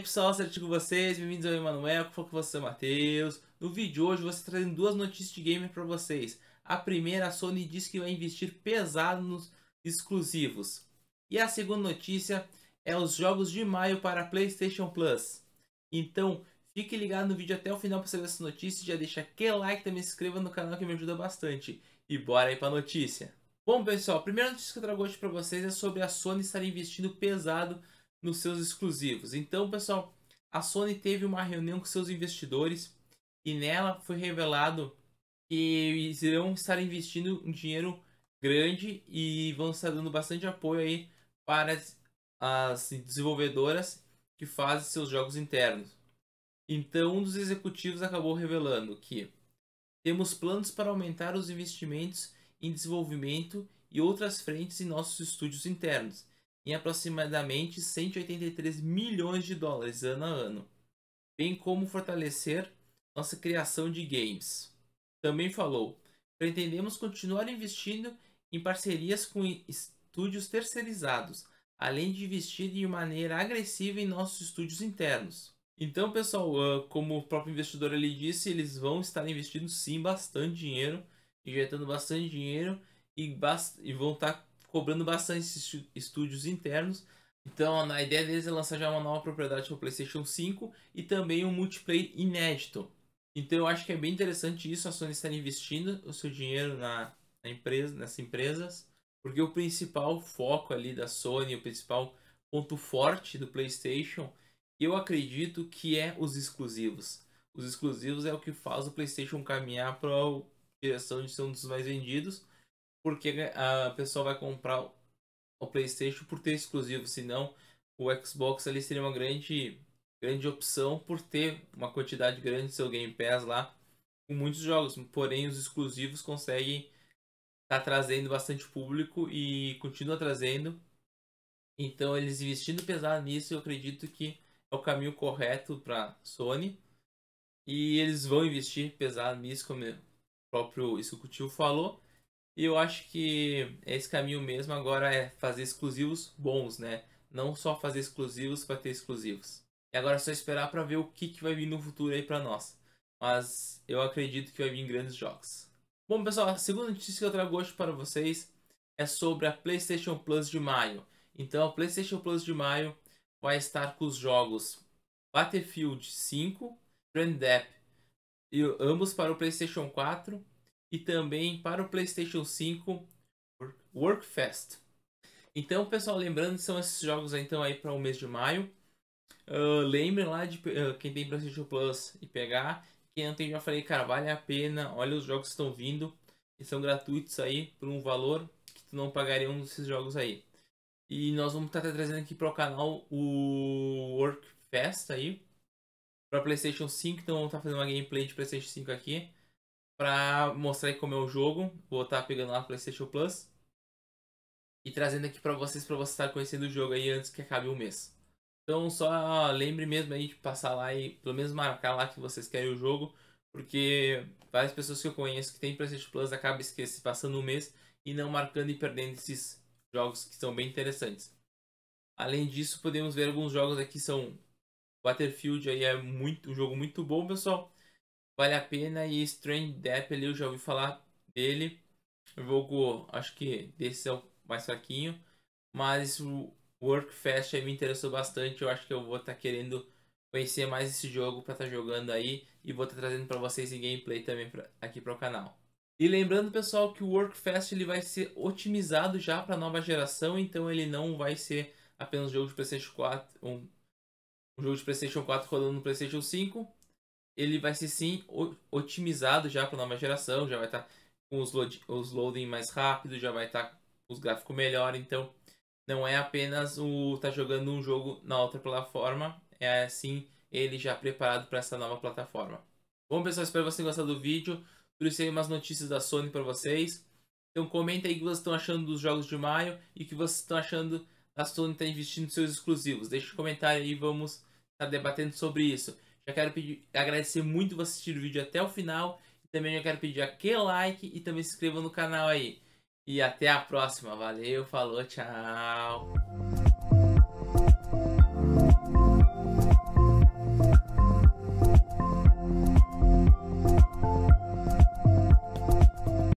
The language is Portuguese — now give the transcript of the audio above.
aí pessoal, certo com vocês? Bem-vindos ao Emanuel, que foi com você, Matheus. No vídeo de hoje, vou trazendo duas notícias de gamer para vocês. A primeira, a Sony diz que vai investir pesado nos exclusivos. E a segunda notícia é os jogos de maio para PlayStation Plus. Então, fique ligado no vídeo até o final para saber essa notícia. Já deixa aquele like, também se inscreva no canal que me ajuda bastante. E bora aí para a notícia. Bom pessoal, a primeira notícia que eu trago hoje para vocês é sobre a Sony estar investindo pesado nos seus exclusivos. Então, pessoal, a Sony teve uma reunião com seus investidores e nela foi revelado que eles irão estar investindo um dinheiro grande e vão estar dando bastante apoio aí para as, desenvolvedoras que fazem seus jogos internos. Então, um dos executivos acabou revelando que temos planos para aumentar os investimentos em desenvolvimento e outras frentes em nossos estúdios internos em aproximadamente 183 milhões de dólares ano a ano, bem como fortalecer nossa criação de games. Também falou: pretendemos continuar investindo em parcerias com estúdios terceirizados, além de investir de maneira agressiva em nossos estúdios internos. Então, pessoal, ah, como o próprio investidor ali disse, eles vão estar investindo sim bastante dinheiro, injetando bastante dinheiro e, e vão estar tá cobrando bastante esses estúdios internos. Então, a ideia deles é lançar já uma nova propriedade para é o PlayStation 5 e também um multiplayer inédito. Então, eu acho que é bem interessante isso, a Sony estar investindo o seu dinheiro na, na empresa, nessas empresas, porque o principal foco ali da Sony, o principal ponto forte do PlayStation, eu acredito que é os exclusivos. Os exclusivos é o que faz o PlayStation caminhar para a direção de ser um dos mais vendidos porque a pessoa vai comprar o PlayStation por ter exclusivo, senão o Xbox ali seria uma grande grande opção por ter uma quantidade grande de seu Game Pass lá com muitos jogos, porém os exclusivos conseguem estar tá trazendo bastante público e continua trazendo. Então eles investindo pesado nisso, eu acredito que é o caminho correto para Sony. E eles vão investir pesado nisso, como o próprio executivo falou. E eu acho que é esse caminho mesmo agora é fazer exclusivos bons, né? Não só fazer exclusivos para ter exclusivos. E agora é só esperar para ver o que, que vai vir no futuro aí para nós. Mas eu acredito que vai vir grandes jogos. Bom, pessoal, a segunda notícia que eu trago hoje para vocês é sobre a PlayStation Plus de maio. Então, a PlayStation Plus de maio vai estar com os jogos Battlefield 5, Grand Theft e ambos para o PlayStation 4 e também para o PlayStation 5 Workfest. Então, pessoal, lembrando são esses jogos aí, então aí para o mês de maio. Uh, ah, lembrem lá de uh, quem tem PlayStation Plus e pegar. Quem não tem, já falei, cara, vale a pena. Olha os jogos que estão vindo e são gratuitos aí por um valor que tu não pagaria um desses jogos aí. E nós vamos estar trazendo aqui para o canal o Workfest aí para PlayStation 5. Então, vamos estar fazendo uma gameplay de PlayStation 5 aqui para mostrar como é o jogo. Vou estar tá pegando lá PlayStation Plus e trazendo aqui para vocês para vocês estar conhecendo o jogo aí antes que acabe o mês. Então só lembre mesmo aí de passar lá e pelo menos marcar lá que vocês querem o jogo, porque várias pessoas que eu conheço que tem PlayStation Plus acabam esquecendo passando o um mês e não marcando e perdendo esses jogos que são bem interessantes. Além disso, podemos ver alguns jogos aqui são Battlefield aí é muito um jogo muito bom, pessoal vale a pena. E Strange Depp ali, eu já ouvi falar dele. O jogo, acho que desse é o mais fraquinho. Mas o Workfest aí me interessou bastante. Eu acho que eu vou estar tá querendo conhecer mais esse jogo para estar tá jogando aí. E vou estar tá trazendo para vocês em gameplay também pra, aqui para o canal. E lembrando, pessoal, que o Workfest ele vai ser otimizado já para nova geração. Então ele não vai ser apenas um jogo de PlayStation 4, um, um jogo de PlayStation 4 rodando no PlayStation 5 ele vai ser sim otimizado já para nova geração, já vai estar tá com os, load, os loading mais rápido, já vai estar tá os gráficos melhor, então não é apenas o tá jogando um jogo na outra plataforma, é assim ele já preparado para essa nova plataforma. Bom pessoal, espero vocês gostar do vídeo, Por isso aí umas notícias da Sony para vocês. Então comenta aí o que vocês estão achando dos jogos de maio e o que vocês estão achando da Sony estar tá investindo em seus exclusivos. Deixa um comentário aí, vamos estar tá debatendo sobre isso. Já quero pedir, agradecer muito você assistir o vídeo até o final. E também já quero pedir aquele like e também se inscreva no canal aí. E até a próxima. Valeu, falou, tchau.